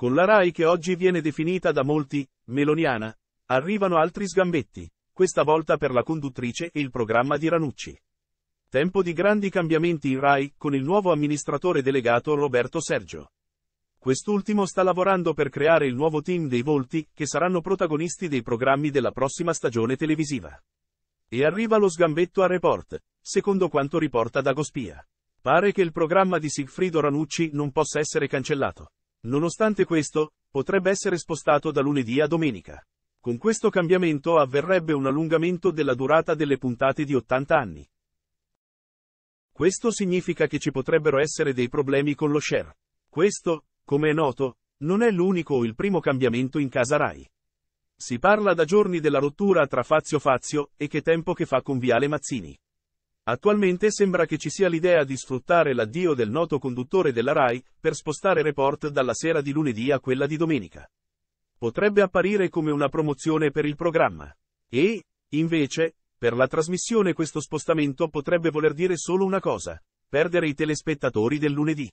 Con la RAI che oggi viene definita da molti, meloniana, arrivano altri sgambetti, questa volta per la conduttrice e il programma di Ranucci. Tempo di grandi cambiamenti in RAI con il nuovo amministratore delegato Roberto Sergio. Quest'ultimo sta lavorando per creare il nuovo team dei volti che saranno protagonisti dei programmi della prossima stagione televisiva. E arriva lo sgambetto a report, secondo quanto riporta Dagospia. Pare che il programma di Sigfrido Ranucci non possa essere cancellato. Nonostante questo, potrebbe essere spostato da lunedì a domenica. Con questo cambiamento avverrebbe un allungamento della durata delle puntate di 80 anni. Questo significa che ci potrebbero essere dei problemi con lo share. Questo, come è noto, non è l'unico o il primo cambiamento in casa Rai. Si parla da giorni della rottura tra Fazio Fazio e che tempo che fa con Viale Mazzini. Attualmente sembra che ci sia l'idea di sfruttare l'addio del noto conduttore della RAI per spostare report dalla sera di lunedì a quella di domenica. Potrebbe apparire come una promozione per il programma. E, invece, per la trasmissione questo spostamento potrebbe voler dire solo una cosa, perdere i telespettatori del lunedì.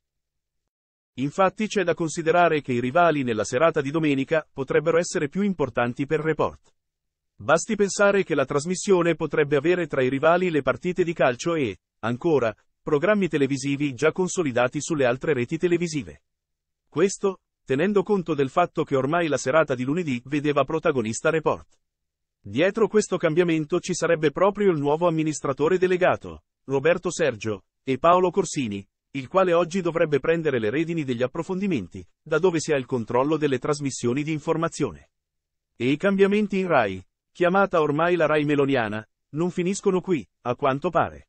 Infatti c'è da considerare che i rivali nella serata di domenica potrebbero essere più importanti per Report. Basti pensare che la trasmissione potrebbe avere tra i rivali le partite di calcio e, ancora, programmi televisivi già consolidati sulle altre reti televisive. Questo, tenendo conto del fatto che ormai la serata di lunedì vedeva protagonista Report. Dietro questo cambiamento ci sarebbe proprio il nuovo amministratore delegato, Roberto Sergio, e Paolo Corsini, il quale oggi dovrebbe prendere le redini degli approfondimenti, da dove si ha il controllo delle trasmissioni di informazione. E i cambiamenti in RAI, chiamata ormai la Rai Meloniana, non finiscono qui, a quanto pare.